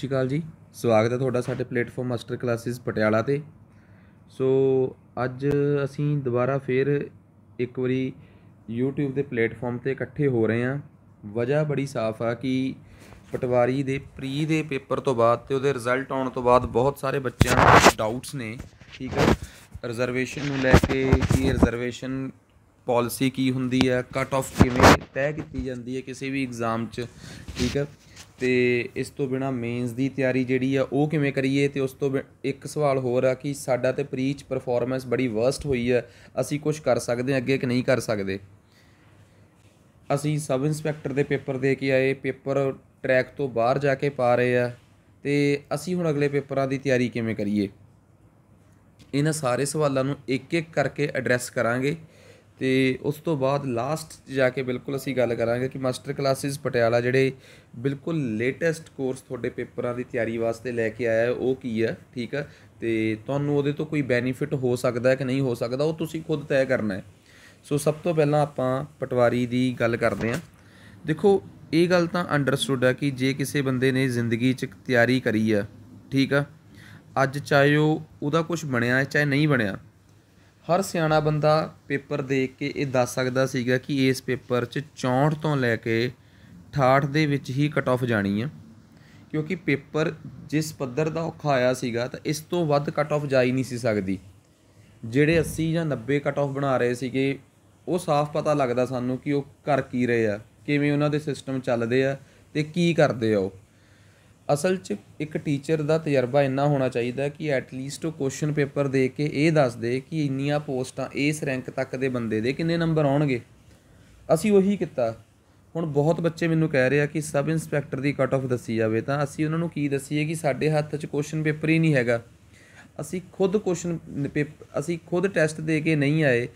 ਸ਼੍ਰੀ ਅਕਾਲ ਜੀ ਸਵਾਗਤ ਹੈ ਤੁਹਾਡਾ ਸਾਡੇ ਪਲੇਟਫਾਰਮ ਮਾਸਟਰ ਕਲਾਸਿਸ ਪਟਿਆਲਾ ਤੇ ਸੋ ਅੱਜ ਅਸੀਂ ਦੁਬਾਰਾ ਫੇਰ ਇੱਕ ਵਾਰੀ YouTube ਦੇ ਪਲੇਟਫਾਰਮ ਤੇ ਇਕੱਠੇ ਹੋ ਰਹੇ ਹਾਂ ਵਜ੍ਹਾ ਬੜੀ ਸਾਫ਼ ਆ ਕਿ ਪਟਵਾਰੀ ਦੇ ਪ੍ਰੀ ਦੇ ਪੇਪਰ ਤੋਂ ਬਾਅਦ ਤੇ ਉਹਦੇ ਰਿਜ਼ਲਟ ਆਉਣ ਤੋਂ ਬਾਅਦ ਬਹੁਤ ਸਾਰੇ ਬੱਚਿਆਂ ਦੇ ਡਾਊਟਸ ਨੇ ਠੀਕ ਹੈ ਰਿਜ਼ਰਵੇਸ਼ਨ ਨੂੰ ਲੈ ਕੇ ਕੀ ਰਿਜ਼ਰਵੇਸ਼ਨ ਪਾਲਿਸੀ ਕੀ ਹੁੰਦੀ ਹੈ ਕਟ ਆਫ ਕਿਵੇਂ ਤੈਅ ਕੀਤੀ ਜਾਂਦੀ ਹੈ ਕਿਸੇ ਵੀ ਐਗਜ਼ਾਮ 'ਚ ਠੀਕ ਹੈ ਤੇ ਇਸ ਤੋਂ ਬਿਨਾ ਮੇਨਸ ਦੀ ਤਿਆਰੀ ਜਿਹੜੀ ਆ ਉਹ ਕਿਵੇਂ ਕਰੀਏ ਤੇ ਉਸ ਤੋਂ ਇੱਕ ਸਵਾਲ ਹੋਰ ਆ ਕਿ ਸਾਡਾ ਤੇ ਪ੍ਰੀਚ ਪਰਫਾਰਮੈਂਸ ਬੜੀ ਵਰਸਟ ਹੋਈ ਆ ਅਸੀਂ ਕੁਝ ਕਰ ਸਕਦੇ ਆ ਅੱਗੇ ਕਿ ਨਹੀਂ ਕਰ ਸਕਦੇ ਅਸੀਂ ਸਬ ਇੰਸਪੈਕਟਰ ਦੇ ਪੇਪਰ ਦੇ ਕੇ ਆਏ ਪੇਪਰ ਟਰੈਕ ਤੋਂ ਬਾਹਰ ਜਾ ਕੇ ਪਾ ਰਹੇ ਆ ਤੇ ਅਸੀਂ ਹੁਣ ਅਗਲੇ ਪੇਪਰਾਂ ਦੀ ਤਿਆਰੀ ਕਿਵੇਂ ਕਰੀਏ ਇਹਨਾਂ ਸਾਰੇ ਸਵਾਲਾਂ ਨੂੰ ਇੱਕ ਇੱਕ ਕਰਕੇ ਐਡਰੈਸ ਕਰਾਂਗੇ ਤੇ ਉਸ ਤੋਂ ਬਾਅਦ ਲਾਸਟ ਜਾ ਕੇ ਬਿਲਕੁਲ ਅਸੀਂ ਗੱਲ ਕਰਾਂਗੇ ਕਿ ਮਾਸਟਰ ਕਲਾਸਿਸ ਪਟਿਆਲਾ ਜਿਹੜੇ ਬਿਲਕੁਲ ਲੇਟੈਸਟ ਕੋਰਸ ਤੁਹਾਡੇ ਪੇਪਰਾਂ ਦੀ ਤਿਆਰੀ ਵਾਸਤੇ ਲੈ ਕੇ ਆਇਆ ਹੈ ਉਹ ਕੀ ਹੈ ਠੀਕ ਹੈ ਤੇ ਤੁਹਾਨੂੰ ਉਹਦੇ ਤੋਂ ਕੋਈ ਬੈਨੀਫਿਟ ਹੋ ਸਕਦਾ ਹੈ ਕਿ ਨਹੀਂ ਹੋ ਸਕਦਾ ਉਹ ਤੁਸੀਂ ਖੁਦ ਤੈਅ ਕਰਨਾ ਹੈ ਸੋ ਸਭ ਤੋਂ ਪਹਿਲਾਂ ਆਪਾਂ ਪਟਵਾਰੀ ਦੀ ਗੱਲ ਕਰਦੇ ਹਾਂ ਦੇਖੋ ਇਹ ਗੱਲ ਤਾਂ ਅੰਡਰਸਟੂਡ ਹੈ ਕਿ ਜੇ ਕਿਸੇ ਬੰਦੇ ਨੇ ਜ਼ਿੰਦਗੀ 'ਚ ਤਿਆਰੀ ਕਰੀ ਆ ਠੀਕ ਆ ਅੱਜ ਚਾਹੇ ਉਹ ਉਹਦਾ ਕੁਝ ਬਣਿਆ ਹੈ ਚਾਹੇ ਨਹੀਂ ਬਣਿਆ ਹਰ ਸਿਆਣਾ ਬੰਦਾ ਪੇਪਰ ਦੇਖ ਕੇ ਇਹ ਦੱਸ ਸਕਦਾ ਸੀਗਾ ਕਿ ਇਸ ਪੇਪਰ 'ਚ 64 ਤੋਂ ਲੈ ਕੇ 68 ਦੇ ਵਿੱਚ ਹੀ ਕਟ ਆਫ ਜਾਣੀ ਆ ਕਿਉਂਕਿ ਪੇਪਰ ਜਿਸ ਪੱਧਰ ਦਾ ਔਖਾ ਆਇਆ ਸੀਗਾ ਤਾਂ ਇਸ ਤੋਂ ਵੱਧ ਕਟ ਆਫ ਜਾ ਹੀ ਨਹੀਂ ਸੀ ਸਕਦੀ ਜਿਹੜੇ 80 ਜਾਂ 90 ਕਟ ਆਫ ਬਣਾ ਰਹੇ ਸੀਗੇ ਉਹ ਸਾਫ਼ ਪਤਾ ਲੱਗਦਾ ਸਾਨੂੰ ਕਿ ਉਹ ਕਰ ਕੀ ਰਹੇ ਆ ਕਿਵੇਂ ਉਹਨਾਂ ਦੇ ਸਿਸਟਮ ਚੱਲਦੇ ਆ ਤੇ ਕੀ ਕਰਦੇ ਆ ਉਹ ਅਸਲ 'ਚ ਇੱਕ ਟੀਚਰ ਦਾ ਤਜਰਬਾ ਇੰਨਾ ਹੋਣਾ ਚਾਹੀਦਾ ਕਿ ਐਟ ਲੀਸਟ ਉਹ ਕੁਐਸਚਨ ਪੇਪਰ ਦੇ ਕੇ ਇਹ ਦੱਸ ਦੇ ਕਿ ਇੰਨੀਆਂ ਪੋਸਟਾਂ ਇਸ ਰੈਂਕ ਤੱਕ ਦੇ ਬੰਦੇ ਦੇ ਕਿੰਨੇ ਨੰਬਰ ਆਉਣਗੇ ਅਸੀਂ ਉਹੀ ਕੀਤਾ ਹੁਣ ਬਹੁਤ ਬੱਚੇ ਮੈਨੂੰ ਕਹਿ ਰਹੇ ਆ ਕਿ sub inspector the cut of ਦੱਸੀ ਜਾਵੇ ਤਾਂ ਅਸੀਂ ਉਹਨਾਂ ਨੂੰ ਕੀ ਦੱਸੀਏ ਕਿ ਸਾਡੇ ਹੱਥ 'ਚ ਕੁਐਸਚਨ ਪੇਪਰ ਹੀ ਨਹੀਂ ਹੈਗਾ ਅਸੀਂ ਖੁਦ ਕੁਐਸਚਨ ਅਸੀਂ ਖੁਦ ਟੈਸਟ ਦੇ ਕੇ ਨਹੀਂ ਆਏ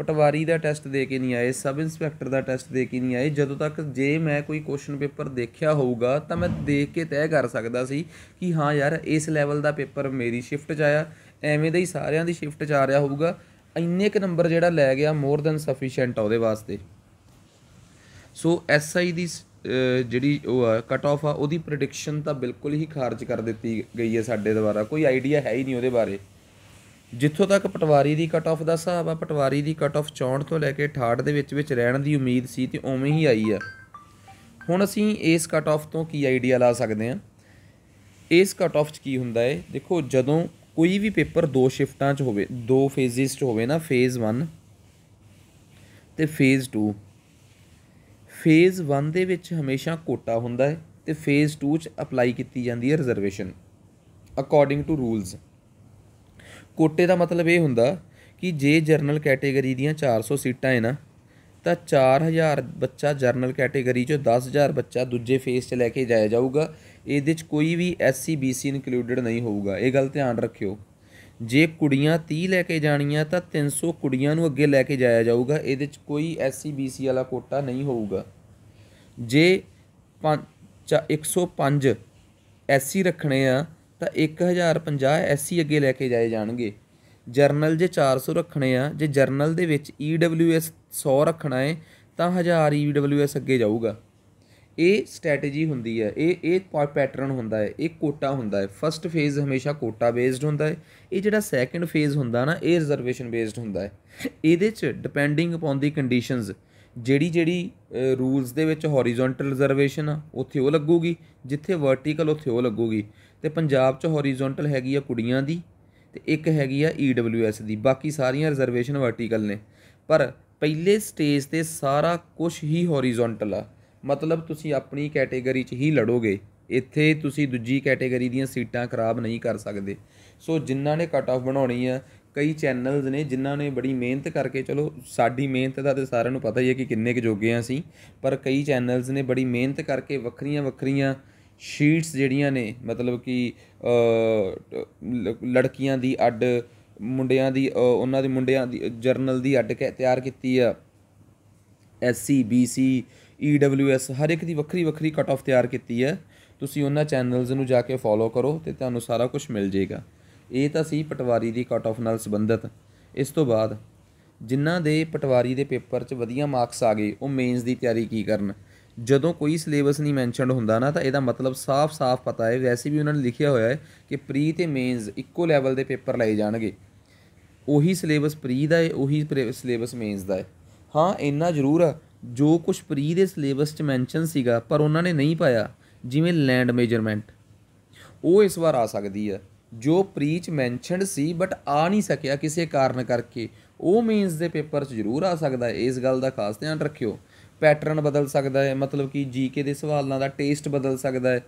ਪਟਵਾਰੀ ਦਾ ਟੈਸਟ ਦੇ ਕੇ ਨਹੀਂ ਆਏ ਸਬ ਇੰਸਪੈਕਟਰ ਦਾ ਟੈਸਟ ਦੇ ਕੇ ਨਹੀਂ ਆਏ ਜਦੋਂ ਤੱਕ ਜੇ ਮੈਂ ਕੋਈ ਕੁਐਸਚਨ ਪੇਪਰ ਦੇਖਿਆ ਹੋਊਗਾ ਤਾਂ ਮੈਂ ਦੇਖ ਕੇ ਤੈਅ ਕਰ ਸਕਦਾ ਸੀ ਕਿ ਹਾਂ ਯਾਰ ਇਸ ਲੈਵਲ ਦਾ ਪੇਪਰ ਮੇਰੀ ਸ਼ਿਫਟ 'ਚ ਆਇਆ ਐਵੇਂ ਦਾ ਹੀ ਸਾਰਿਆਂ ਦੀ ਸ਼ਿਫਟ 'ਚ ਆ ਰਿਹਾ ਹੋਊਗਾ ਇੰਨੇ ਕ ਨੰਬਰ ਜਿਹੜਾ ਲੈ ਗਿਆ ਮੋਰ ਦੈਨ ਸਫੀਸ਼ੀਐਂਟ ਆ ਉਹਦੇ ਵਾਸਤੇ ਸੋ ਐਸਆਈ ਦੀ ਜਿਹੜੀ ਉਹ ਆ ਕਟ ਆਫ ਆ ਉਹਦੀ ਪ੍ਰੈਡਿਕਸ਼ਨ ਤਾਂ ਬਿਲਕੁਲ ਹੀ ਖਾਰਜ ਕਰ ਦਿੱਤੀ ਗਈ ਹੈ ਸਾਡੇ ਦੁਆਰਾ ਕੋਈ ਆਈਡੀਆ ਹੈ ਹੀ ਨਹੀਂ ਉਹਦੇ ਬਾਰੇ ਜਿੱਥੋਂ ਤੱਕ ਪਟਵਾਰੀ ਦੀ ਕਟ ਆਫ ਦਾ ਹਿਸਾਬ ਆ ਪਟਵਾਰੀ ਦੀ ਕਟ ਆਫ 64 ਤੋਂ ਲੈ ਕੇ 68 ਦੇ ਵਿੱਚ ਵਿੱਚ ਰਹਿਣ ਦੀ ਉਮੀਦ ਸੀ ਤੇ ਉਵੇਂ ਹੀ ਆਈ ਆ ਹੁਣ ਅਸੀਂ ਇਸ ਕਟ ਆਫ ਤੋਂ ਕੀ ਆਈਡੀਆ ਲਾ ਸਕਦੇ ਆ ਇਸ ਕਟ ਆਫ 'ਚ ਕੀ ਹੁੰਦਾ ਏ ਦੇਖੋ ਜਦੋਂ ਕੋਈ ਵੀ ਪੇਪਰ ਦੋ ਸ਼ਿਫਟਾਂ 'ਚ ਹੋਵੇ ਦੋ ਫੇਜ਼ਿਸ 'ਚ ਹੋਵੇ ਨਾ ਫੇਜ਼ 1 ਤੇ ਫੇਜ਼ 2 ਫੇਜ਼ 1 ਦੇ ਵਿੱਚ ਹਮੇਸ਼ਾ ਕੋਟਾ ਹੁੰਦਾ ਏ ਤੇ ਫੇਜ਼ 2 'ਚ ਅਪਲਾਈ ਕੀਤੀ ਜਾਂਦੀ ਹੈ ਰਿਜ਼ਰਵੇਸ਼ਨ ਅਕੋਰਡਿੰਗ ਟੂ ਰੂਲਸ ਕੋਟੇ ਦਾ ਮਤਲਬ ਇਹ ਹੁੰਦਾ ਕਿ ਜੇ ਜਰਨਲ ਕੈਟਾਗਰੀ ਦੀਆਂ 400 ਸੀਟਾਂ ਹੈ ਨਾ ਤਾਂ 4000 ਬੱਚਾ ਜਰਨਲ ਕੈਟਾਗਰੀ ਚੋਂ 10000 ਬੱਚਾ ਦੂਜੇ ਫੇਸ 'ਚ ਲੈ ਕੇ ਜਾਇਆ ਜਾਊਗਾ ਇਹਦੇ 'ਚ ਕੋਈ ਵੀ ਐਸਸੀ ਬੀਸੀ ਇਨਕਲੂਡਡ ਨਹੀਂ ਹੋਊਗਾ ਇਹ ਗੱਲ ਧਿਆਨ ਰੱਖਿਓ ਜੇ ਕੁੜੀਆਂ 30 ਲੈ ਕੇ ਜਾਣੀਆਂ ਤਾਂ 300 ਕੁੜੀਆਂ ਨੂੰ ਅੱਗੇ ਲੈ ਕੇ ਜਾਇਆ ਜਾਊਗਾ ਇਹਦੇ 'ਚ ਕੋਈ ਐਸਸੀ ਬੀਸੀ ਵਾਲਾ ਕੋਟਾ ਨਹੀਂ ਹੋਊਗਾ ਜੇ 105 ਐਸਸੀ ਰੱਖਣੇ ਆ ਤਾਂ 1050 ਐਸਸੀ ਅੱਗੇ ਲੈ ਕੇ ਜਾਏ ਜਾਣਗੇ ਜਰਨਲ ਜੇ 400 ਰੱਖਣੇ ਆ ਜੇ ਜਰਨਲ ਦੇ ਵਿੱਚ ਈਡਬਲਯੂਐਸ 100 ਰੱਖਣਾ ਹੈ ਤਾਂ 1000 ਈਡਬਲਯੂਐਸ ਅੱਗੇ ਜਾਊਗਾ ਇਹ ਸਟ੍ਰੈਟੇਜੀ ਹੁੰਦੀ ਹੈ ਇਹ ਇਹ ਪੈਟਰਨ ਹੁੰਦਾ ਹੈ ਇਹ ਕੋਟਾ ਹੁੰਦਾ ਹੈ ਫਰਸਟ ਫੇਜ਼ ਹਮੇਸ਼ਾ ਕੋਟਾ ਬੇਸਡ ਹੁੰਦਾ ਹੈ ਇਹ ਜਿਹੜਾ ਸੈਕੰਡ ਫੇਜ਼ ਹੁੰਦਾ ਨਾ ਇਹ ਰਿਜ਼ਰਵੇਸ਼ਨ ਬੇਸਡ ਹੁੰਦਾ ਹੈ ਇਹਦੇ ਚ ਡਿਪੈਂਡਿੰਗ ਅਪਨ ਦੀ ਕੰਡੀਸ਼ਨਸ ਜਿਹੜੀ ਜਿਹੜੀ ਰੂਲਸ ਦੇ ਵਿੱਚ ਹੋਰੀਜ਼ੋਨਟਲ ਰਿਜ਼ਰਵੇਸ਼ਨ ਆ ਉੱਥੇ ਉਹ ਲੱਗੂਗੀ ਜਿੱਥੇ ਵਰਟੀਕਲ ਉੱਥੇ ਉਹ ਲੱਗੂਗੀ ਤੇ ਪੰਜਾਬ 'ਚ ਹੋਰੀਜ਼ੋਨਟਲ ਹੈਗੀ ਆ ਕੁੜੀਆਂ ਦੀ ਤੇ ਇੱਕ ਹੈਗੀ ਆ ਈਡਬਲਯੂਐਸ e ਦੀ ਬਾਕੀ ਸਾਰੀਆਂ ਰਿਜ਼ਰਵੇਸ਼ਨ ਵਰਟੀਕਲ ਨੇ ਪਰ ਪਹਿਲੇ ਸਟੇਜ ਤੇ ਸਾਰਾ ਕੁਝ ਹੀ ਹੋਰੀਜ਼ੋਨਟਲ ਆ ਮਤਲਬ ਤੁਸੀਂ ਆਪਣੀ ਕੈਟਾਗਰੀ 'ਚ ਹੀ ਲੜੋਗੇ ਇੱਥੇ ਤੁਸੀਂ ਦੂਜੀ ਕੈਟਾਗਰੀ ਦੀਆਂ ਸੀਟਾਂ ਖਰਾਬ ਨਹੀਂ ਕਰ ਸਕਦੇ ਸੋ ਜਿਨ੍ਹਾਂ ਨੇ ਕੱਟ ਆਫ ਬਣਾਉਣੀ ਆ ਕਈ ਚੈਨਲਸ ਨੇ ਜਿਨ੍ਹਾਂ ਨੇ ਬੜੀ ਮਿਹਨਤ ਕਰਕੇ ਚਲੋ ਸਾਡੀ ਮਿਹਨਤ ਦਾ ਤੇ ਸਾਰਿਆਂ ਨੂੰ ਪਤਾ ਹੀ ਹੈ ਕਿ ਕਿੰਨੇ ਕੁ ਜੋਗੇ ਆ ਸੀ ਪਰ ਕਈ ਚੈਨਲਸ ਨੇ ਬੜੀ ਮਿਹਨਤ ਕਰਕੇ ਵੱਖਰੀਆਂ ਵੱਖਰੀਆਂ ਸ਼ੀਟਸ ਜਿਹੜੀਆਂ ਨੇ ਮਤਲਬ ਕਿ ਲੜਕੀਆਂ ਦੀ ਅੱਡ ਮੁੰਡਿਆਂ ਦੀ ਉਹਨਾਂ ਦੇ ਮੁੰਡਿਆਂ ਦੀ ਜਰਨਲ ਦੀ ਅੱਡ ਤਿਆਰ ਕੀਤੀ ਆ ਐਸਸੀ ਬੀਸੀ ਈਡਬਲਯੂਐਸ ਹਰ ਇੱਕ ਦੀ ਵੱਖਰੀ ਵੱਖਰੀ ਕਟ ਆਫ ਤਿਆਰ ਕੀਤੀ ਹੈ ਤੁਸੀਂ ਉਹਨਾਂ ਚੈਨਲਸ ਨੂੰ ਜਾ ਕੇ ਫੋਲੋ ਕਰੋ ਤੇ ਤੁਹਾਨੂੰ ਸਾਰਾ ਕੁਝ ਮਿਲ ਜੇਗਾ ਇਹ ਤਾਂ ਸੀ ਪਟਵਾਰੀ ਦੀ ਕਟ ਆਫ ਨਾਲ ਸੰਬੰਧਤ ਇਸ ਤੋਂ ਬਾਅਦ ਜਿਨ੍ਹਾਂ ਦੇ ਪਟਵਾਰੀ ਦੇ ਪੇਪਰ 'ਚ ਵਧੀਆ ਮਾਰਕਸ ਆ ਗਏ ਉਹ ਮੇਨਸ ਦੀ ਤਿਆਰੀ ਕੀ ਕਰਨ ਜਦੋਂ ਕੋਈ ਸਿਲੇਬਸ ਨਹੀਂ ਮੈਂਸ਼ਨਡ ਹੁੰਦਾ ਨਾ ਤਾਂ ਇਹਦਾ ਮਤਲਬ ਸਾਫ਼-ਸਾਫ਼ ਪਤਾ ਹੈ ਵੈਸੇ ਵੀ ਉਹਨਾਂ ਨੇ ਲਿਖਿਆ ਹੋਇਆ ਹੈ ਕਿ ਪ੍ਰੀ ਤੇ ਮੇਨਸ ਇੱਕੋ ਲੈਵਲ ਦੇ ਪੇਪਰ ਲਏ ਜਾਣਗੇ ਉਹੀ ਸਿਲੇਬਸ ਪ੍ਰੀ ਦਾ ਹੈ ਉਹੀ ਸਿਲੇਬਸ ਮੇਨਸ ਦਾ ਹੈ ਹਾਂ ਇੰਨਾ ਜ਼ਰੂਰ ਆ ਜੋ ਕੁਝ ਪ੍ਰੀ ਦੇ ਸਿਲੇਬਸ 'ਚ ਮੈਂਸ਼ਨ ਸੀਗਾ ਪਰ ਉਹਨਾਂ ਨੇ ਨਹੀਂ ਪਾਇਆ ਜਿਵੇਂ ਲੈਂਡ ਮੇਜਰਮੈਂਟ ਉਹ ਇਸ ਵਾਰ ਆ ਸਕਦੀ ਹੈ ਜੋ ਪ੍ਰੀ 'ਚ ਮੈਂਸ਼ਨਡ ਸੀ ਬਟ ਆ ਨਹੀਂ ਸਕਿਆ ਕਿਸੇ ਕਾਰਨ ਕਰਕੇ ਉਹ ਮੀਨਸ ਦੇ ਪੇਪਰ 'ਚ ਜ਼ਰੂਰ ਆ ਸਕਦਾ ਇਸ ਗੱਲ ਦਾ ਖਾਸ ਧਿਆਨ ਰੱਖਿਓ ਪੈਟਰਨ ਬਦਲ ਸਕਦਾ ਹੈ ਮਤਲਬ ਕਿ ਜੀਕੇ ਦੇ ਸਵਾਲਾਂ ਦਾ ਟੇਸਟ ਬਦਲ ਸਕਦਾ ਹੈ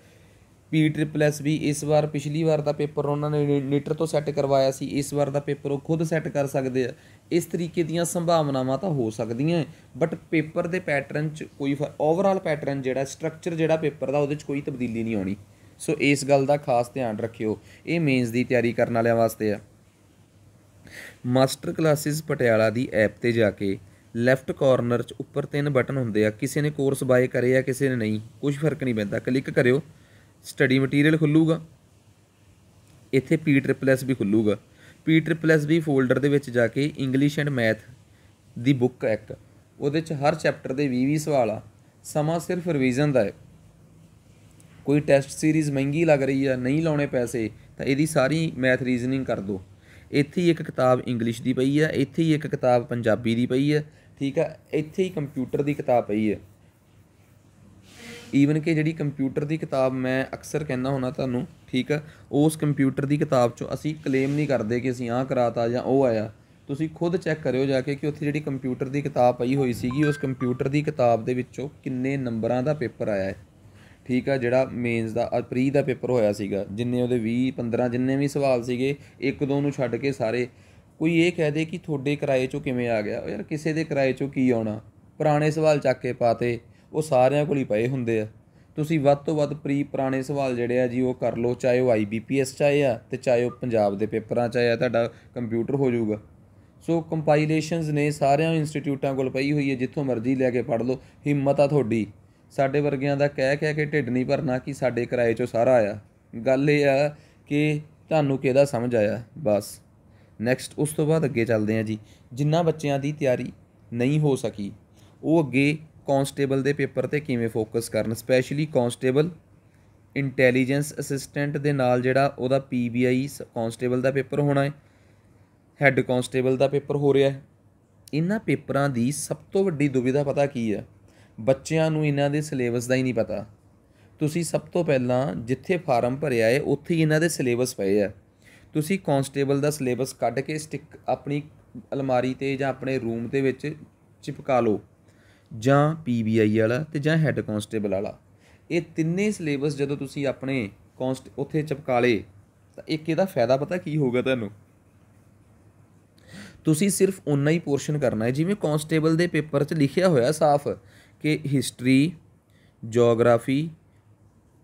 ਪੀ ਟ੍ਰਿਪਲ ਐਸ ਵੀ ਇਸ ਵਾਰ ਪਿਛਲੀ ਵਾਰ ਦਾ ਪੇਪਰ ਉਹਨਾਂ ਨੇ ਨੀਟਰ ਤੋਂ ਸੈੱਟ ਕਰਵਾਇਆ ਸੀ ਇਸ ਵਾਰ ਦਾ ਪੇਪਰ ਉਹ ਖੁਦ ਸੈੱਟ ਕਰ ਸਕਦੇ ਆ ਇਸ ਤਰੀਕੇ ਦੀਆਂ ਸੰਭਾਵਨਾਵਾਂ ਤਾਂ ਹੋ ਸਕਦੀਆਂ ਬਟ ਪੇਪਰ ਦੇ ਪੈਟਰਨ 'ਚ ਕੋਈ ਓਵਰਆਲ ਪੈਟਰਨ ਜਿਹੜਾ ਸਟਰਕਚਰ ਜਿਹੜਾ ਪੇਪਰ ਦਾ ਉਹਦੇ 'ਚ ਕੋਈ ਤਬਦੀਲੀ ਨਹੀਂ ਆਉਣੀ ਸੋ ਇਸ ਗੱਲ ਦਾ ਖਾਸ ਧਿਆਨ ਰੱਖਿਓ ਇਹ ਮੇਨਸ ਦੀ ਤਿਆਰੀ ਕਰਨ ਵਾਲਿਆਂ ਵਾਸਤੇ ਆ ਮਾਸਟਰ ਕਲਾਸਿਸ ਪਟਿਆਲਾ ਦੀ ਐਪ ਤੇ ਜਾ ਕੇ ਲੈਫਟ ਕਾਰਨਰ 'ਚ ਉੱਪਰ ਤਿੰਨ ਬਟਨ ਹੁੰਦੇ ਆ ਕਿਸੇ ਨੇ ਕੋਰਸ ਬਾਏ ਕਰੇ ਆ ਕਿਸੇ ਨੇ ਨਹੀਂ ਕੁਝ ਫਰਕ ਨਹੀਂ ਪੈਂਦਾ ਕਲਿੱਕ ਕਰਿਓ ਸਟੱਡੀ ਮਟੀਰੀਅਲ ਖੁੱਲੂਗਾ ਇੱਥੇ ਪੀ ਟ੍ਰਿਪਲ ਐਸ ਵੀ ਖੁੱਲੂਗਾ P triple S V folder ਦੇ ਵਿੱਚ ਜਾ ਕੇ ਇੰਗਲਿਸ਼ ਐਂਡ ਮੈਥ ਦੀ ਬੁੱਕ ਇੱਕ ਉਹਦੇ 'ਚ ਹਰ ਚੈਪਟਰ ਦੇ 20-20 ਸਵਾਲ ਆ ਸਮਾਂ ਸਿਰਫ ਰਿਵੀਜ਼ਨ ਦਾ ਹੈ ਕੋਈ ਟੈਸਟ ਸੀਰੀਜ਼ ਮਹਿੰਗੀ ਲੱਗ ਰਹੀ ਆ ਨਹੀਂ ਲਾਉਣੇ ਪੈਸੇ ਤਾਂ ਇਹਦੀ ਸਾਰੀ ਮੈਥ ਰੀਜ਼ਨਿੰਗ ਕਰ ਦਿਓ ਇੱਥੇ ਹੀ ਇੱਕ ਕਿਤਾਬ ਇੰਗਲਿਸ਼ ਦੀ ਪਈ ਆ ਇੱਥੇ ਹੀ ਇੱਕ ਕਿਤਾਬ ਪੰਜਾਬੀ ਦੀ ਪਈ ਆ ਠੀਕ ਆ ਇੱਥੇ ਹੀ ਕੰਪਿਊਟਰ ਦੀ ਕਿਤਾਬ ਪਈ ਹੈ ਈਵਨ ਕਿ ਜਿਹੜੀ ਕੰਪਿਊਟਰ ਦੀ ਕਿਤਾਬ ਮੈਂ ਅਕਸਰ ਕਹਿੰਦਾ ਹੁੰਦਾ ਤੁਹਾਨੂੰ ਠੀਕ ਆ ਉਸ ਕੰਪਿਊਟਰ ਦੀ ਕਿਤਾਬ ਚੋਂ ਅਸੀਂ ਕਲੇਮ ਨਹੀਂ ਕਰਦੇ ਕਿ ਅਸੀਂ ਆਹ ਕਰਾਤਾ ਜਾਂ ਉਹ ਆਇਆ ਤੁਸੀਂ ਖੁਦ ਚੈੱਕ ਕਰਿਓ ਜਾ ਕੇ ਕਿ ਉੱਥੇ ਜਿਹੜੀ ਕੰਪਿਊਟਰ ਦੀ ਕਿਤਾਬ ਪਈ ਹੋਈ ਸੀਗੀ ਉਸ ਕੰਪਿਊਟਰ ਦੀ ਕਿਤਾਬ ਦੇ ਵਿੱਚੋਂ ਕਿੰਨੇ ਨੰਬਰਾਂ ਦਾ ਪੇਪਰ ਆਇਆ ਹੈ ਠੀਕ ਆ ਜਿਹੜਾ ਮੇਨਸ ਦਾ ਪ੍ਰੀ ਦਾ ਪੇਪਰ ਹੋਇਆ ਸੀਗਾ ਜਿੰਨੇ ਉਹਦੇ 20 15 ਜਿੰਨੇ ਵੀ ਸਵਾਲ ਸੀਗੇ ਇੱਕ ਦੋ ਨੂੰ ਛੱਡ ਕੇ ਸਾਰੇ ਕੋਈ ਇਹ ਕਹਿ ਦੇ ਕਿ ਤੁਹਾਡੇ ਕਿਰਾਏ 'ਚੋਂ ਕਿਵੇਂ ਆ ਗਿਆ ਯਾਰ ਕਿਸੇ ਦੇ ਕਿਰਾਏ 'ਚੋਂ ਕੀ ਆਉਣਾ ਪੁਰਾਣੇ ਸਵਾਲ ਚੱਕ ਕੇ ਪਾਤੇ ਉਹ ਸਾਰਿਆਂ ਕੋਲ ਹੀ ਪਏ ਹੁੰਦੇ ਆ ਤੁਸੀਂ ਵੱਧ ਤੋਂ ਵੱਧ ਪ੍ਰੀ ਪੁਰਾਣੇ ਸਵਾਲ ਜਿਹੜੇ ਆ ਜੀ ਉਹ ਕਰ ਲਓ ਚਾਹੇ ਉਹ ਆਈਬੀਪੀਐਸ ਚਾਹੇ ਆ ਤੇ ਚਾਹੇ ਉਹ ਪੰਜਾਬ ਦੇ ਪੇਪਰਾਂ ਚਾਹੇ ਆ ਤੁਹਾਡਾ ਕੰਪਿਊਟਰ ਹੋ ਜਾਊਗਾ ਸੋ ਕੰਪਾਈਲੇਸ਼ਨਸ ਨੇ ਸਾਰਿਆਂ ਇੰਸਟੀਚਿਊਟਾਂ ਕੋਲ ਪਈ ਹੋਈ ਹੈ ਜਿੱਥੋਂ ਮਰਜ਼ੀ ਲੈ ਕੇ ਪੜ੍ਹ ਲਓ ਹਿੰਮਤ ਆ ਤੁਹਾਡੀ ਸਾਡੇ ਵਰਗਿਆਂ ਦਾ ਕਹਿ ਕਹਿ ਕੇ ਢਿੱਡ ਨਹੀਂ ਭਰਨਾ ਕਿ ਸਾਡੇ ਕਿਰਾਏ 'ਚੋਂ ਸਾਰਾ ਆਇਆ ਗੱਲ ਇਹ ਆ ਕਿ ਤੁਹਾਨੂੰ ਕਿਹਦਾ ਸਮਝ ਆਇਆ ਬਸ ਨੈਕਸਟ ਉਸ ਤੋਂ ਬਾਅਦ ਅੱਗੇ ਚੱਲਦੇ ਹਾਂ ਜੀ ਜਿੰਨਾ ਬੱਚਿਆਂ ਦੀ ਤਿਆਰੀ ਨਹੀਂ ਹੋ ਸਕੀ ਉਹ ਅੱਗੇ ਕਾਂਸਟੇਬਲ ਦੇ ਪੇਪਰ ਤੇ ਕਿਵੇਂ ਫੋਕਸ ਕਰਨ ਸਪੈਸ਼ਲੀ ਕਾਂਸਟੇਬਲ ਇੰਟੈਲੀਜੈਂਸ ਅਸਿਸਟੈਂਟ ਦੇ ਨਾਲ ਜਿਹੜਾ ਉਹਦਾ ਪੀਬੀਆਈ ਕਾਂਸਟੇਬਲ ਦਾ ਪੇਪਰ ਹੋਣਾ ਹੈ ਹੈੱਡ ਕਾਂਸਟੇਬਲ ਦਾ ਪੇਪਰ ਹੋ ਰਿਹਾ ਹੈ ਇਹਨਾਂ ਪੇਪਰਾਂ ਦੀ ਸਭ ਤੋਂ ਵੱਡੀ ਦੁਬਿਧਾ ਪਤਾ ਕੀ ਹੈ ਬੱਚਿਆਂ ਨੂੰ ਇਹਨਾਂ ਦੇ ਸਿਲੇਬਸ ਦਾ ਹੀ ਨਹੀਂ ਪਤਾ ਤੁਸੀਂ ਸਭ ਤੋਂ ਪਹਿਲਾਂ ਜਿੱਥੇ ਫਾਰਮ ਭਰਿਆ ਹੈ ਉੱਥੇ ਹੀ ਇਹਨਾਂ ਦੇ ਸਿਲੇਬਸ ਪਏ ਆ ਤੁਸੀਂ ਕਾਂਸਟੇਬਲ ਦਾ ਸਿਲੇਬਸ ਕੱਢ ਕੇ ਸਟਿਕ ਆਪਣੀ ਅਲਮਾਰੀ ਤੇ ਜਾਂ ਆਪਣੇ ਰੂਮ ਦੇ ਵਿੱਚ ਚਿਪਕਾ ਲਓ ਜਾਂ ਪੀਬੀਆਈ ਵਾਲਾ ਤੇ ਜਾਂ ਹੈੱਡ ਕਾਂਸਟੇਬਲ ਵਾਲਾ ਇਹ ਤਿੰਨੇ ਸਿਲੇਬਸ ਜਦੋਂ ਤੁਸੀਂ ਆਪਣੇ ਕਨਸਟ ਉੱਥੇ ਚਿਪਕਾ ਲਏ ਤਾਂ ਇੱਕ ਇਹਦਾ ਫਾਇਦਾ ਪਤਾ ਕੀ ਹੋਊਗਾ ਤੁਹਾਨੂੰ ਤੁਸੀਂ ਸਿਰਫ ਉਨਾ ਹੀ ਪੋਰਸ਼ਨ ਕਰਨਾ ਹੈ ਜਿਵੇਂ ਕਾਂਸਟੇਬਲ ਦੇ ਪੇਪਰ 'ਚ ਲਿਖਿਆ ਹੋਇਆ ਸਾਫ਼ ਕਿ history geography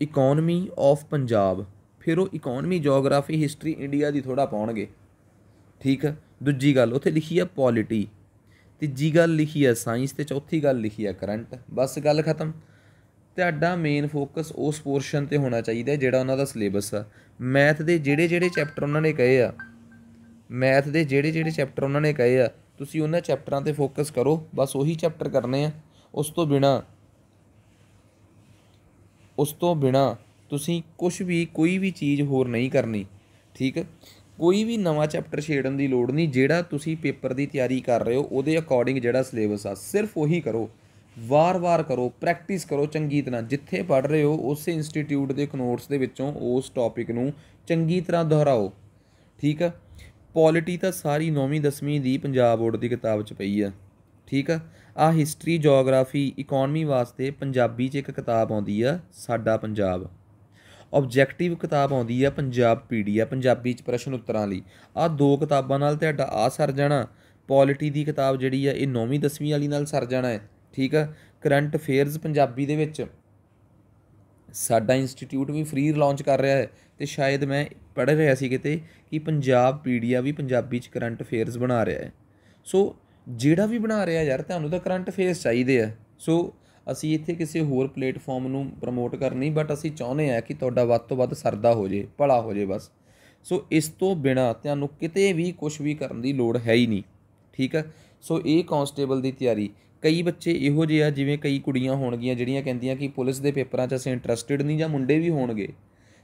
economy of Punjab ਫਿਰ ਉਹ ਇਕਨੋਮੀ ਜੀਓਗ੍ਰਾਫੀ ਹਿਸਟਰੀ ਇੰਡੀਆ ਦੀ ਥੋੜਾ ਪਾਉਣਗੇ ਠੀਕ ਹੈ ਦੂਜੀ ਗੱਲ ਉੱਥੇ ਲਿਖੀ ਆ ਪੋਲਿਟੀ ਤੀਜੀ ਗੱਲ ਲਿਖੀ ਆ ਸਾਇੰਸ ਤੇ ਚੌਥੀ ਗੱਲ ਲਿਖੀ ਆ ਕਰੰਟ ਬਸ ਗੱਲ ਖਤਮ ਤੁਹਾਡਾ ਮੇਨ ਫੋਕਸ ਉਸ ਪੋਰਸ਼ਨ ਤੇ ਹੋਣਾ ਚਾਹੀਦਾ ਜਿਹੜਾ ਉਹਨਾਂ ਦਾ ਸਿਲੇਬਸ ਆ ਮੈਥ ਦੇ ਜਿਹੜੇ ਜਿਹੜੇ ਚੈਪਟਰ ਉਹਨਾਂ ਨੇ ਕਹੇ ਆ ਮੈਥ ਦੇ ਜਿਹੜੇ ਜਿਹੜੇ ਚੈਪਟਰ ਉਹਨਾਂ ਨੇ ਕਹੇ ਆ ਤੁਸੀਂ ਉਹਨਾਂ ਚੈਪਟਰਾਂ ਤੇ ਫੋਕਸ ਕਰੋ ਬਸ ਉਹੀ ਚੈਪਟਰ ਕਰਨੇ ਆ ਉਸ ਤੋਂ ਬਿਨਾ ਉਸ ਤੋਂ ਬਿਨਾ ਤੁਸੀਂ ਕੁਝ ਵੀ ਕੋਈ ਵੀ ਚੀਜ਼ ਹੋਰ ਨਹੀਂ ਕਰਨੀ ਠੀਕ ਕੋਈ ਵੀ ਨਵਾਂ ਚੈਪਟਰ ਛੇੜਨ ਦੀ ਲੋੜ ਨਹੀਂ ਜਿਹੜਾ ਤੁਸੀਂ ਪੇਪਰ ਦੀ ਤਿਆਰੀ ਕਰ ਰਹੇ ਹੋ ਉਹਦੇ ਅਕੋਰਡਿੰਗ ਜਿਹੜਾ ਸਿਲੇਬਸ ਆ ਸਿਰਫ ਉਹੀ ਕਰੋ ਵਾਰ-ਵਾਰ ਕਰੋ ਪ੍ਰੈਕਟਿਸ ਕਰੋ ਚੰਗੀ ਤਰ੍ਹਾਂ ਜਿੱਥੇ ਪੜ ਰਹੇ ਹੋ ਉਸੇ ਇੰਸਟੀਚਿਊਟ ਦੇ ਨੋਟਸ ਦੇ ਵਿੱਚੋਂ ਉਸ ਟੌਪਿਕ ਨੂੰ ਚੰਗੀ ਤਰ੍ਹਾਂ ਦੁਹਰਾਓ ਠੀਕ ਆ ਪੋਲਿਟੀ ਤਾਂ ਸਾਰੀ 9ਵੀਂ 10ਵੀਂ ਦੀ ਪੰਜਾਬ ਬੋਰਡ ਦੀ ਕਿਤਾਬ 'ਚ ਪਈ ਆ ਠੀਕ ਆ ਆ ਹਿਸਟਰੀ ਜੀਓਗ੍ਰਾਫੀ ਇਕਨੋਮੀ ਵਾਸਤੇ ਪੰਜਾਬੀ 'ਚ ਇੱਕ ਕਿਤਾਬ ਆਉਂਦੀ ਆ ਸਾਡਾ ਪੰਜਾਬ ਆਬਜੈਕਟਿਵ ਕਿਤਾਬ ਆਉਂਦੀ ਆ ਪੰਜਾਬ ਪੀਡੀਆ ਪੰਜਾਬੀ ਚ ਪ੍ਰਸ਼ਨ ਉੱਤਰਾਂ ਲਈ ਆ ਦੋ ਕਿਤਾਬਾਂ ਨਾਲ ਤੁਹਾਡਾ ਆ ਸਰ ਜਾਣਾ ਪੋਲਿਟੀ ਦੀ ਕਿਤਾਬ ਜਿਹੜੀ ਆ ਇਹ 9ਵੀਂ 10ਵੀਂ ਵਾਲੀ ਨਾਲ ਸਰ ਜਾਣਾ ਹੈ ਠੀਕ ਆ ਕਰੰਟ ਅਫੇਅਰਸ ਪੰਜਾਬੀ ਦੇ ਵਿੱਚ ਸਾਡਾ ਇੰਸਟੀਚਿਊਟ ਵੀ ਫ੍ਰੀ ਲਾਂਚ ਕਰ ਰਿਹਾ ਹੈ ਤੇ ਸ਼ਾਇਦ ਮੈਂ ਪੜ੍ਹ ਰਿਹਾ ਸੀ ਕਿਤੇ ਕਿ ਪੰਜਾਬ ਪੀਡੀਆ ਵੀ ਪੰਜਾਬੀ ਚ ਕਰੰਟ ਅਫੇਅਰਸ ਬਣਾ ਰਿਹਾ ਹੈ ਸੋ ਜਿਹੜਾ ਵੀ ਬਣਾ ਰਿਹਾ ਯਾਰ ਤੁਹਾਨੂੰ ਤਾਂ ਕਰੰਟ ਅਫੇਅਰਸ ਚਾਹੀਦੇ ਆ ਸੋ ਅਸੀਂ ਇੱਥੇ ਕਿਸੇ ਹੋਰ ਪਲੇਟਫਾਰਮ ਨੂੰ ਪ੍ਰਮੋਟ ਕਰਨੀ ਬਟ ਅਸੀਂ ਚਾਹੁੰਦੇ ਆ ਕਿ ਤੁਹਾਡਾ ਵੱਧ ਤੋਂ ਵੱਧ ਸਰਦਾ ਹੋ ਜੇ ਭਲਾ ਹੋ ਜੇ ਬਸ ਸੋ ਇਸ ਤੋਂ ਬਿਨਾ ਤੁਹਾਨੂੰ ਕਿਤੇ ਵੀ ਕੁਝ ਵੀ ਕਰਨ ਦੀ ਲੋੜ ਹੈ ਹੀ ਨਹੀਂ ਠੀਕ ਹੈ ਸੋ ਇਹ ਕਾਂਸਟੇਬਲ ਦੀ ਤਿਆਰੀ ਕਈ ਬੱਚੇ ਇਹੋ ਜਿਹੇ ਆ ਜਿਵੇਂ ਕਈ ਕੁੜੀਆਂ ਹੋਣਗੀਆਂ ਜਿਹੜੀਆਂ ਕਹਿੰਦੀਆਂ ਕਿ ਪੁਲਿਸ ਦੇ ਪੇਪਰਾਂ 'ਚ ਅਸੀਂ ਇੰਟਰਸਟਿਡ ਨਹੀਂ ਜਾਂ ਮੁੰਡੇ ਵੀ ਹੋਣਗੇ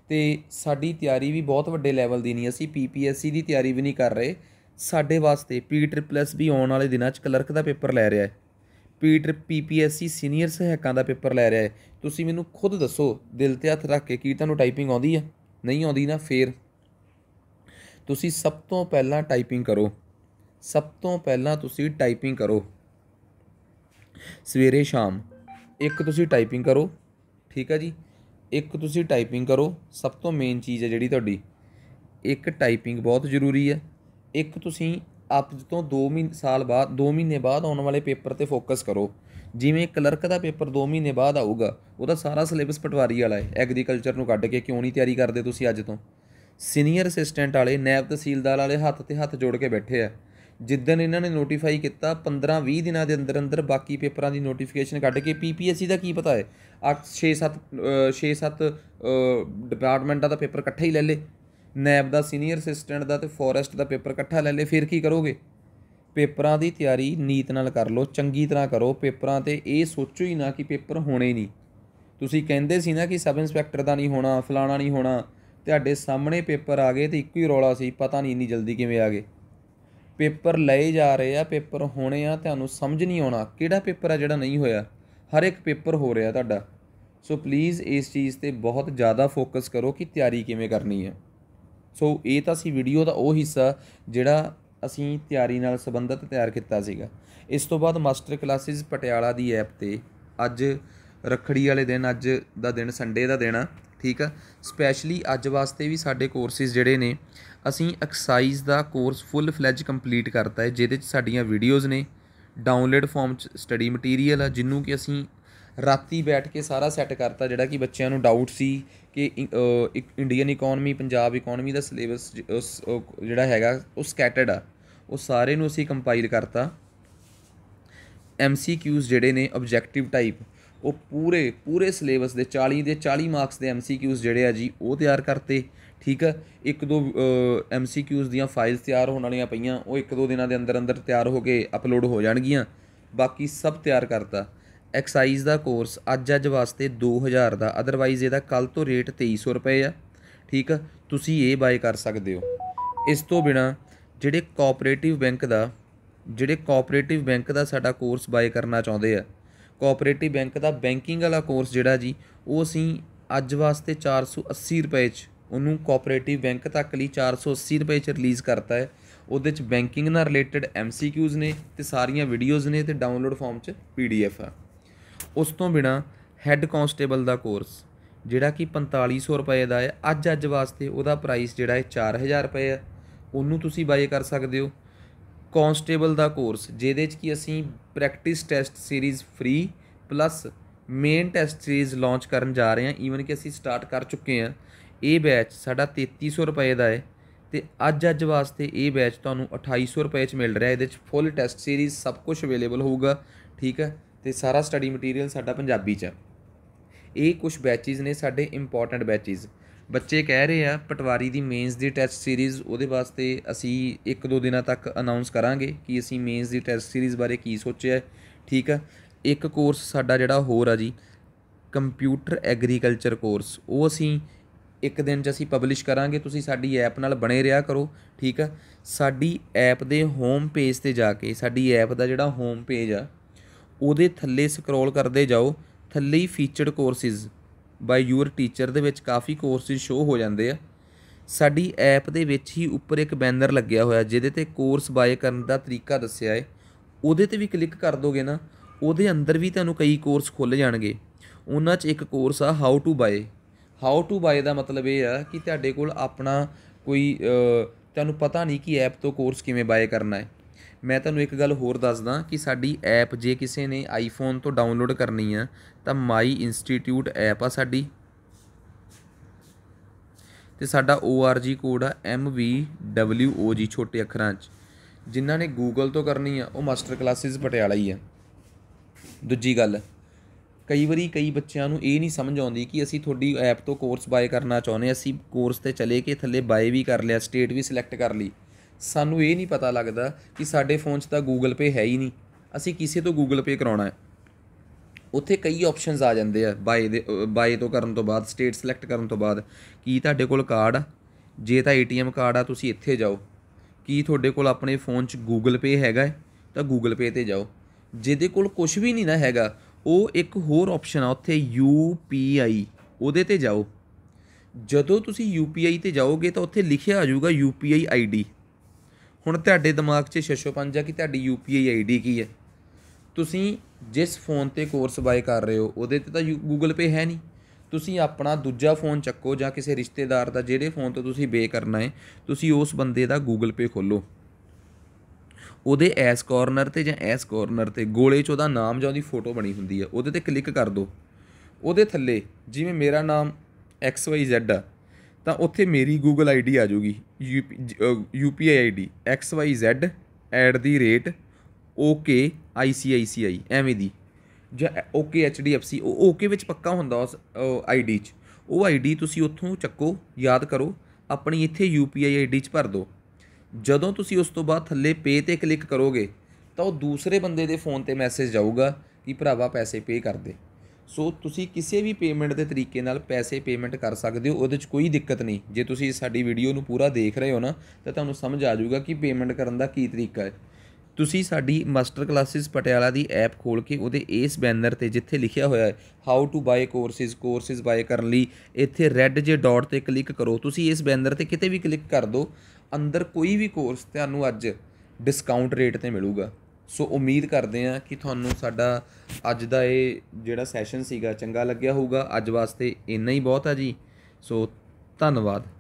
ਤੇ ਸਾਡੀ ਤਿਆਰੀ ਵੀ ਬਹੁਤ ਵੱਡੇ ਲੈਵਲ ਦੀ ਨਹੀਂ ਅਸੀਂ ਪੀਪੀਐਸਸੀ ਦੀ ਤਿਆਰੀ ਵੀ ਨਹੀਂ ਕਰ ਰਹੇ ਸਾਡੇ ਵਾਸਤੇ ਪੀ ਟ੍ਰਿਪਲ ਐਸ ਵੀ ਆਉਣ ਵਾਲੇ ਦਿਨਾਂ 'ਚ ਕਲਰਕ ਦਾ ਪੇਪਰ ਲੈ ਰਿਹਾ ਹੈ ਪੀਟਰ ਪੀਪੀਐਸਸੀ ਸੀਨੀਅਰ ਸਹਾਇਕਾਂ ਦਾ ਪੇਪਰ ਲੈ ਰਿਹਾ ਹੈ ਤੁਸੀਂ ਮੈਨੂੰ ਖੁਦ ਦੱਸੋ ਦਿਲ ਤੇ ਹੱਥ ਰੱਖ ਕੇ ਕੀ ਤੁਹਾਨੂੰ ਟਾਈਪਿੰਗ ਆਉਂਦੀ ਹੈ ਨਹੀਂ ਆਉਂਦੀ ਨਾ ਫੇਰ ਤੁਸੀਂ ਸਭ ਤੋਂ ਪਹਿਲਾਂ ਟਾਈਪਿੰਗ ਕਰੋ ਸਭ ਤੋਂ ਪਹਿਲਾਂ ਤੁਸੀਂ ਟਾਈਪਿੰਗ ਕਰੋ ਸਵੇਰੇ ਸ਼ਾਮ ਇੱਕ ਤੁਸੀਂ ਟਾਈਪਿੰਗ ਕਰੋ ਠੀਕ ਹੈ ਜੀ ਇੱਕ ਤੁਸੀਂ ਟਾਈਪਿੰਗ ਕਰੋ ਸਭ ਤੋਂ ਮੇਨ ਚੀਜ਼ ਹੈ ਜਿਹੜੀ ਤੁਹਾਡੀ ਇੱਕ ਟਾਈਪਿੰਗ ਬਹੁਤ ਜ਼ਰੂਰੀ ਹੈ ਇੱਕ ਤੁਸੀਂ ਆਪ ਤੋਂ 2 ਮਹੀਨੇ ਸਾਲ ਬਾਅਦ 2 ਮਹੀਨੇ ਬਾਅਦ ਆਉਣ ਵਾਲੇ ਪੇਪਰ ਤੇ ਫੋਕਸ ਕਰੋ ਜਿਵੇਂ ਕਲਰਕ ਦਾ ਪੇਪਰ 2 ਮਹੀਨੇ ਬਾਅਦ ਆਊਗਾ ਉਹਦਾ ਸਾਰਾ ਸਿਲੇਬਸ ਪਟਵਾਰੀ ਵਾਲਾ ਹੈ ਐਗਰੀਕਲਚਰ ਨੂੰ ਕੱਢ ਕੇ ਕਿਉਂ ਨਹੀਂ ਤਿਆਰੀ ਕਰਦੇ ਤੁਸੀਂ ਅੱਜ ਤੋਂ ਸੀਨੀਅਰ ਅਸਿਸਟੈਂਟ ਵਾਲੇ ਨੈਬ ਤਹਿਸੀਲਦਾਰ ਵਾਲੇ ਹੱਥ ਤੇ ਹੱਥ ਜੋੜ ਕੇ ਬੈਠੇ ਆ ਜਿੱਦਨ ਇਹਨਾਂ ਨੇ ਨੋਟੀਫਾਈ ਕੀਤਾ 15-20 ਦਿਨਾਂ ਦੇ ਅੰਦਰ ਅੰਦਰ ਬਾਕੀ ਪੇਪਰਾਂ ਦੀ ਨੋਟੀਫਿਕੇਸ਼ਨ ਕੱਢ ਕੇ ਪੀਪੀਐਸਸੀ ਦਾ ਕੀ ਪਤਾ ਹੈ 6 7 6 7 ਡਿਪਾਰਟਮੈਂਟਾਂ ਦਾ ਪੇਪਰ ਇਕੱਠੇ ਹੀ ਲੈ ਲੇ ਨੈਬ ਦਾ ਸੀਨੀਅਰ ਅਸਿਸਟੈਂਟ ਦਾ ਤੇ ਫੋਰੈਸਟ ਦਾ ਪੇਪਰ ਇਕੱਠਾ ਲੈ ਲੇ ਫਿਰ ਕੀ ਕਰੋਗੇ ਪੇਪਰਾਂ ਦੀ ਤਿਆਰੀ ਨੀਤ ਨਾਲ ਕਰ ਲਓ ਚੰਗੀ ਤਰ੍ਹਾਂ ਕਰੋ ਪੇਪਰਾਂ ਤੇ ਇਹ ਸੋਚੋ ਹੀ ਨਾ ਕਿ ਪੇਪਰ ਹੋਣੇ ਨਹੀਂ ਤੁਸੀਂ ਕਹਿੰਦੇ ਸੀ ਨਾ ਕਿ ਸਬ ਇੰਸਪੈਕਟਰ ਦਾ ਨਹੀਂ ਹੋਣਾ ਫਲਾਣਾ ਨਹੀਂ ਹੋਣਾ ਤੁਹਾਡੇ ਸਾਹਮਣੇ ਪੇਪਰ ਆ ਗਏ ਤੇ ਇੱਕੋ ਹੀ ਰੌਲਾ ਸੀ ਪਤਾ ਨਹੀਂ ਇੰਨੀ ਜਲਦੀ ਕਿਵੇਂ ਆ ਗਏ ਪੇਪਰ ਲਏ ਜਾ ਰਹੇ ਆ ਪੇਪਰ ਹੋਣੇ ਆ ਤੁਹਾਨੂੰ ਸਮਝ ਨਹੀਂ ਆਉਣਾ ਕਿਹੜਾ ਪੇਪਰ ਆ ਜਿਹੜਾ ਨਹੀਂ ਹੋਇਆ ਹਰ ਇੱਕ ਪੇਪਰ ਹੋ ਰਿਹਾ ਤੁਹਾਡਾ ਸੋ ਪਲੀਜ਼ ਇਸ ਚੀਜ਼ ਤੇ ਬਹੁਤ ਜ਼ਿਆਦਾ ਫੋਕਸ ਕਰੋ ਕਿ ਤਿਆਰੀ ਕਿਵੇਂ ਕਰਨੀ ਹੈ ਸੋ ਇਹ ਤਾਂ ਸੀ ਵੀਡੀਓ ਦਾ ਉਹ ਹਿੱਸਾ ਜਿਹੜਾ ਅਸੀਂ ਤਿਆਰੀ ਨਾਲ ਸੰਬੰਧਿਤ ਤਿਆਰ ਕੀਤਾ ਸੀਗਾ ਇਸ ਤੋਂ ਬਾਅਦ ਮਾਸਟਰ ਕਲਾਸਿਸ ਪਟਿਆਲਾ ਦੀ ਐਪ ਤੇ ਅੱਜ ਰਖੜੀ ਵਾਲੇ ਦਿਨ ਅੱਜ ਦਾ ਦਿਨ ਸੰਡੇ ਦਾ ਦਿਨ ਆ ਠੀਕ ਆ ਸਪੈਸ਼ਲੀ ਅੱਜ ਵਾਸਤੇ ਵੀ ਸਾਡੇ ਕੋਰਸਿਸ ਜਿਹੜੇ ਨੇ ਅਸੀਂ ਐਕਸਰਸਾਈਜ਼ ਦਾ ਕੋਰਸ ਫੁੱਲ ਫਲੈਜ ਕੰਪਲੀਟ ਕਰਤਾ ਹੈ ਜਿਹਦੇ ਵਿੱਚ ਸਾਡੀਆਂ ਵੀਡੀਓਜ਼ ਨੇ ਡਾਊਨਲੋਡ ਫਾਰਮ ਚ ਸਟੱਡੀ ਮਟੀਰੀਅਲ ਆ ਜਿੰਨੂੰ ਕਿ ਅਸੀਂ ਰਾਤੀ ਬੈਠ ਕੇ ਸਾਰਾ ਸੈੱਟ ਕਰਤਾ ਜਿਹੜਾ ਕਿ ਬੱਚਿਆਂ ਨੂੰ ਡਾਊਟ ਸੀ ਕਿ ਇੱਕ ਇੰਡੀਅਨ ਇਕਨੋਮੀ ਪੰਜਾਬ ਇਕਨੋਮੀ ਦਾ ਸਿਲੇਬਸ ਉਸ ਜਿਹੜਾ ਹੈਗਾ ਉਹ ਸਕੈਟਰਡ ਆ ਉਹ ਸਾਰੇ ਨੂੰ ਅਸੀਂ ਕੰਪਾਈਲ ਕਰਤਾ ਐਮਸੀਕਿਊਜ਼ ਜਿਹੜੇ ਨੇ ਆਬਜੈਕਟਿਵ ਟਾਈਪ ਉਹ ਪੂਰੇ ਪੂਰੇ ਸਿਲੇਬਸ ਦੇ 40 ਦੇ 40 ਮਾਰਕਸ ਦੇ ਐਮਸੀਕਿਊਜ਼ ਜਿਹੜੇ ਆ ਜੀ ਉਹ ਤਿਆਰ ਕਰਤੇ ਠੀਕ ਆ ਇੱਕ ਦੋ ਐਮਸੀਕਿਊਜ਼ ਦੀਆਂ ਫਾਈਲਸ ਤਿਆਰ ਹੋਣ ਵਾਲੀਆਂ ਪਈਆਂ ਉਹ ਇੱਕ ਦੋ ਦਿਨਾਂ ਦੇ ਅੰਦਰ ਅੰਦਰ ਤਿਆਰ ਹੋ ਕੇ ਅਪਲੋਡ ਹੋ ਜਾਣਗੀਆਂ ਬਾਕੀ ਸਭ ਤਿਆਰ ਕਰਤਾ ਐਕਸਾਈਜ਼ ਦਾ ਕੋਰਸ ਅੱਜ ਅੱਜ ਵਾਸਤੇ 2000 ਦਾ ਅਦਰਵਾਈਜ਼ ਇਹਦਾ ਕੱਲ ਤੋਂ ਰੇਟ 2300 ਰੁਪਏ ਆ ਠੀਕ ਆ ਤੁਸੀਂ ਇਹ ਬਾਏ ਕਰ ਸਕਦੇ ਹੋ ਇਸ ਤੋਂ ਬਿਨਾ ਜਿਹੜੇ ਕੋਆਪਰੇਟਿਵ ਬੈਂਕ ਦਾ ਜਿਹੜੇ ਕੋਆਪਰੇਟਿਵ ਬੈਂਕ ਦਾ ਸਾਡਾ ਕੋਰਸ ਬਾਏ ਕਰਨਾ ਚਾਹੁੰਦੇ ਆ ਕੋਆਪਰੇਟਿਵ ਬੈਂਕ ਦਾ ਬੈਂਕਿੰਗ ਵਾਲਾ ਕੋਰਸ ਜਿਹੜਾ ਜੀ ਉਹ ਅਸੀਂ ਅੱਜ ਵਾਸਤੇ 480 ਰੁਪਏ 'ਚ ਉਹਨੂੰ ਕੋਆਪਰੇਟਿਵ ਬੈਂਕ ਤੱਕ ਲਈ 480 ਰੁਪਏ 'ਚ ਰਿਲੀਜ਼ ਕਰਤਾ ਹੈ ਉਹਦੇ 'ਚ ਬੈਂਕਿੰਗ ਨਾਲ ਰਿਲੇਟਡ ਐਮਸੀਕਿਊਜ਼ ਨੇ ਤੇ ਸਾਰੀਆਂ ਵੀਡੀਓਜ਼ ਨੇ ਤੇ ਡਾਊਨਲੋਡ ਫਾਰਮ 'ਚ ਪੀਡੀਐਫ ਆ ਉਸ ਤੋਂ ਬਿਨਾ ਹੈੱਡ ਕਾਂਸਟੇਬਲ ਦਾ ਕੋਰਸ ਜਿਹੜਾ ਕਿ 4500 ਰੁਪਏ ਦਾ ਹੈ ਅੱਜ ਅੱਜ ਵਾਸਤੇ ਉਹਦਾ ਪ੍ਰਾਈਸ ਜਿਹੜਾ ਹੈ 4000 ਰੁਪਏ ਹੈ ਉਹਨੂੰ ਤੁਸੀਂ ਬਾਏ ਕਰ ਸਕਦੇ ਹੋ ਕਾਂਸਟੇਬਲ ਦਾ ਕੋਰਸ ਜਿਹਦੇ 'ਚ ਕਿ ਅਸੀਂ practice test series free plus main test series launch ਕਰਨ ਜਾ ਰਹੇ ਹਾਂ ਈਵਨ ਕਿ ਅਸੀਂ ਸਟਾਰਟ ਕਰ ਚੁੱਕੇ ਹਾਂ ਇਹ ਬੈਚ ਸਾਡਾ 3300 ਰੁਪਏ ਦਾ ਹੈ ਤੇ ਅੱਜ ਅੱਜ ਵਾਸਤੇ ਇਹ ਬੈਚ ਤੁਹਾਨੂੰ 2800 ਰੁਪਏ 'ਚ ਮਿਲ ਰਿਹਾ ਇਹਦੇ 'ਚ ਫੁੱਲ ਟੈਸਟ ਸੀਰੀਜ਼ ਸਭ ਕੁਝ ਅਵੇਲੇਬਲ ਹੋਊਗਾ ਠੀਕ ਹੈ ਤੇ ਸਾਰਾ ਸਟੱਡੀ ਮਟੀਰੀਅਲ ਸਾਡਾ ਪੰਜਾਬੀ 'ਚ ਇਹ ਕੁਝ ਬੈਚਿਸ ਨੇ ਸਾਡੇ ਇੰਪੋਰਟੈਂਟ ਬੈਚਿਸ ਬੱਚੇ ਕਹਿ ਰਹੇ ਆ ਪਟਵਾਰੀ ਦੀ ਮੇਨਸ ਦੀ ਟੈਸਟ ਸੀਰੀਜ਼ ਉਹਦੇ ਵਾਸਤੇ ਅਸੀਂ ਇੱਕ ਦੋ ਦਿਨਾਂ ਤੱਕ ਅਨਾਉਂਸ ਕਰਾਂਗੇ ਕਿ ਅਸੀਂ ਮੇਨਸ ਦੀ ਟੈਸਟ ਸੀਰੀਜ਼ ਬਾਰੇ ਕੀ ਸੋਚਿਆ ਠੀਕ ਆ ਇੱਕ ਕੋਰਸ ਸਾਡਾ ਜਿਹੜਾ ਹੋਰ ਆ ਜੀ ਕੰਪਿਊਟਰ ਐਗਰੀਕਲਚਰ ਕੋਰਸ ਉਹ ਅਸੀਂ ਇੱਕ ਦਿਨ 'ਚ ਅਸੀਂ ਪਬਲਿਸ਼ ਕਰਾਂਗੇ ਤੁਸੀਂ ਸਾਡੀ ਐਪ ਨਾਲ ਬਣੇ ਰਿਹਾ ਕਰੋ ਠੀਕ ਆ ਸਾਡੀ ਐਪ ਦੇ ਹੋਮ ਪੇਜ ਤੇ ਜਾ ਕੇ ਸਾਡੀ ਐਪ ਦਾ ਜਿਹੜਾ ਹੋਮ ਪੇਜ ਆ ਉਹਦੇ ਥੱਲੇ ਸਕਰੋਲ ਕਰਦੇ ਜਾਓ ਥੱਲੇ ਹੀ featured courses by your teacher ਦੇ ਵਿੱਚ ਕਾਫੀ ਕੋਰਸਿਸ ਸ਼ੋ ਹੋ ਜਾਂਦੇ ਆ ਸਾਡੀ ਐਪ ਦੇ ਵਿੱਚ ਹੀ ਉੱਪਰ ਇੱਕ ਬੈਨਰ ਲੱਗਿਆ ਹੋਇਆ ਜਿਹਦੇ ਤੇ ਕੋਰਸ ਬਾਏ ਕਰਨ ਦਾ ਤਰੀਕਾ ਦੱਸਿਆ ਹੈ ਉਹਦੇ ਤੇ ਵੀ ਕਲਿੱਕ ਕਰ ਦੋਗੇ ਨਾ ਉਹਦੇ ਅੰਦਰ ਵੀ ਤੁਹਾਨੂੰ ਕਈ ਕੋਰਸ ਖੁੱਲ ਜਾਣਗੇ ਉਹਨਾਂ 'ਚ ਇੱਕ ਕੋਰਸ ਆ how to buy how to buy ਦਾ ਮਤਲਬ ਇਹ ਆ ਕਿ ਤੁਹਾਡੇ ਕੋਲ ਆਪਣਾ ਕੋਈ ਤੁਹਾਨੂੰ ਪਤਾ ਨਹੀਂ ਕਿ ਐਪ ਤੋਂ ਕੋਰਸ ਕਿਵੇਂ ਬਾਏ ਕਰਨਾ ਹੈ ਮੈਂ ਤੁਹਾਨੂੰ ਇੱਕ ਗੱਲ ਹੋਰ ਦੱਸਦਾ ਕਿ ਸਾਡੀ ਐਪ ਜੇ ਕਿਸੇ ਨੇ ਆਈਫੋਨ ਤੋਂ ਡਾਊਨਲੋਡ ਕਰਨੀ ਆ ਤਾਂ ਮਾਈ ਇੰਸਟੀਟਿਊਟ ਐਪ ਆ ਸਾਡੀ ਤੇ ਸਾਡਾ ORG ਕੋਡ ਆ MVWOG ਛੋਟੇ ਅੱਖਰਾਂ 'ਚ ਜਿਨ੍ਹਾਂ ਨੇ ਗੂਗਲ ਤੋਂ ਕਰਨੀ ਆ ਉਹ ਮਾਸਟਰ ਕਲਾਸਿਸ ਪਟਿਆਲਾ ਹੀ ਆ ਦੂਜੀ ਗੱਲ ਕਈ ਵਾਰੀ ਕਈ ਬੱਚਿਆਂ ਨੂੰ ਇਹ ਨਹੀਂ ਸਮਝ ਆਉਂਦੀ ਕਿ ਅਸੀਂ ਤੁਹਾਡੀ ਐਪ ਤੋਂ ਕੋਰਸ ਬਾਏ ਕਰਨਾ ਚਾਹੁੰਦੇ ਅਸੀਂ ਕੋਰਸ ਤੇ ਚਲੇ ਕੇ ਥੱਲੇ ਬਾਏ ਵੀ ਕਰ ਲਿਆ ਸਟੇਟ ਵੀ ਸਿਲੈਕਟ ਕਰ ਲਈ ਸਾਨੂੰ ਇਹ ਨਹੀਂ ਪਤਾ ਲੱਗਦਾ ਕਿ ਸਾਡੇ ਫੋਨ 'ਚ ਤਾਂ ਗੂਗਲ ਪੇ ਹੈ ਹੀ ਨਹੀਂ ਅਸੀਂ ਕਿਸੇ ਤੋਂ ਗੂਗਲ ਪੇ ਕਰਾਉਣਾ ਹੈ ਉੱਥੇ ਕਈ ਆਪਸ਼ਨਸ ਆ ਜਾਂਦੇ ਆ ਬਾਏ ਦੇ ਬਾਏ ਤੋਂ ਕਰਨ ਤੋਂ ਬਾਅਦ ਸਟੇਟ ਸਿਲੈਕਟ ਕਰਨ ਤੋਂ ਬਾਅਦ ਕੀ ਤੁਹਾਡੇ ਕੋਲ ਕਾਰਡ ਆ ਜੇ ਤਾਂ ਏਟੀਐਮ ਕਾਰਡ ਆ ਤੁਸੀਂ ਇੱਥੇ ਜਾਓ ਕੀ ਤੁਹਾਡੇ ਕੋਲ ਆਪਣੇ ਫੋਨ 'ਚ ਗੂਗਲ ਪੇ ਹੈਗਾ ਤਾਂ ਗੂਗਲ ਪੇ ਤੇ ਜਾਓ ਜਿਹਦੇ ਕੋਲ ਕੁਝ ਵੀ ਨਹੀਂ ਨਾ ਹੈਗਾ ਉਹ ਇੱਕ ਹੋਰ ਆਪਸ਼ਨ ਆ ਉੱਥੇ UPI ਉਹਦੇ ਤੇ ਜਾਓ ਜਦੋਂ ਤੁਸੀਂ UPI ਤੇ ਜਾਓਗੇ ਤਾਂ ਉੱਥੇ ਲਿਖਿਆ ਆ ਜਾਊਗਾ UPI ID ਹੁਣ ਤੁਹਾਡੇ ਦਿਮਾਗ 'ਚ 655 ਆ ਕਿ ਤੁਹਾਡੀ ਯੂਪੀਆਈ ਆਈਡੀ ਕੀ ਹੈ ਤੁਸੀਂ ਜਿਸ ਫੋਨ ਤੇ ਕੋਰਸ ਬਾਏ ਕਰ ਰਹੇ ਹੋ ਉਹਦੇ ਤੇ ਤਾਂ ਗੂਗਲ ਪੇ ਹੈ ਨਹੀਂ ਤੁਸੀਂ ਆਪਣਾ ਦੂਜਾ ਫੋਨ ਚੱਕੋ ਜਾਂ ਕਿਸੇ ਰਿਸ਼ਤੇਦਾਰ ਦਾ ਜਿਹੜੇ ਫੋਨ ਤੋਂ ਤੁਸੀਂ ਬੇ ਕਰਨਾ ਹੈ ਤੁਸੀਂ ਉਸ ਬੰਦੇ ਦਾ ਗੂਗਲ ਪੇ ਖੋਲੋ ਉਹਦੇ ਐਸ ਕਾਰਨਰ ਤੇ ਜਾਂ ਐਸ ਕਾਰਨਰ ਤੇ ਗੋਲੇ 'ਚ ਉਹਦਾ ਨਾਮ ਜਾਂ ਉਹਦੀ ਫੋਟੋ ਬਣੀ ਹੁੰਦੀ ਹੈ ਉਹਦੇ ਤੇ ਕਲਿੱਕ ਕਰ ਦਿਓ ਉਹਦੇ ਥੱਲੇ ਜਿਵੇਂ ਮੇਰਾ ਨਾਮ XYZ ਆ ਤਾਂ ਉੱਥੇ ਮੇਰੀ Google ID ਆ ਜਾਊਗੀ UPI ID xyz@okicici ਐਵੇਂ ਦੀ ਜਾਂ okhdfc HDFC ਉਹ okay ਵਿੱਚ ਪੱਕਾ ਹੁੰਦਾ ਉਸ ID 'ਚ ਉਹ ID ਤੁਸੀਂ ਉੱਥੋਂ ਚੱਕੋ ਯਾਦ ਕਰੋ ਆਪਣੀ ਇੱਥੇ UPI ID 'ਚ ਭਰ ਦਿਓ ਜਦੋਂ ਤੁਸੀਂ ਉਸ ਤੋਂ ਬਾਅਦ ਥੱਲੇ ਪੇ ਤੇ ਕਲਿੱਕ ਕਰੋਗੇ ਤਾਂ ਉਹ ਦੂਸਰੇ ਬੰਦੇ ਦੇ ਫੋਨ ਤੇ ਮੈਸੇਜ ਜਾਊਗਾ ਕਿ ਭਰਾਵਾ ਪੈਸੇ ਪੇ ਕਰ ਦੇ ਸੋ ਤੁਸੀਂ ਕਿਸੇ ਵੀ ਪੇਮੈਂਟ ਦੇ ਤਰੀਕੇ ਨਾਲ ਪੈਸੇ ਪੇਮੈਂਟ ਕਰ ਸਕਦੇ ਹੋ ਉਹਦੇ ਵਿੱਚ ਕੋਈ ਦਿੱਕਤ ਨਹੀਂ ਜੇ ਤੁਸੀਂ ਸਾਡੀ ਵੀਡੀਓ ਨੂੰ ਪੂਰਾ ਦੇਖ ਰਹੇ ਹੋ ਨਾ ਤਾਂ ਤੁਹਾਨੂੰ ਸਮਝ ਆ ਜਾਊਗਾ ਕਿ ਪੇਮੈਂਟ ਕਰਨ ਦਾ ਕੀ ਤਰੀਕਾ ਹੈ ਤੁਸੀਂ ਸਾਡੀ ਮਾਸਟਰ ਕਲਾਸਿਸ ਪਟਿਆਲਾ ਦੀ ਐਪ ਖੋਲ ਕੇ ਉਹਦੇ ਇਸ ਬੈਨਰ ਤੇ ਜਿੱਥੇ ਲਿਖਿਆ ਹੋਇਆ ਹੈ how to buy courses courses buy ਕਰਨ ਲਈ ਇੱਥੇ ਰੈੱਡ ਜੇ ਡਾਟ ਤੇ ਕਲਿੱਕ ਕਰੋ ਤੁਸੀਂ ਇਸ ਬੈਨਰ ਤੇ ਕਿਤੇ ਵੀ ਕਲਿੱਕ ਕਰ ਦਿਓ ਅੰਦਰ ਕੋਈ ਵੀ ਕੋਰਸ ਤੁਹਾਨੂੰ ਅੱਜ ਡਿਸਕਾਊਂਟ ਰੇਟ ਤੇ ਮਿਲੂਗਾ ਸੋ ਉਮੀਦ ਕਰਦੇ ਆ ਕਿ ਤੁਹਾਨੂੰ ਸਾਡਾ ਅੱਜ ਦਾ ਇਹ ਜਿਹੜਾ ਸੈਸ਼ਨ ਸੀਗਾ ਚੰਗਾ ਲੱਗਿਆ ਹੋਊਗਾ ਅੱਜ ਵਾਸਤੇ ਇੰਨਾ ਹੀ ਬਹੁਤ ਆ ਜੀ ਸੋ ਧੰਨਵਾਦ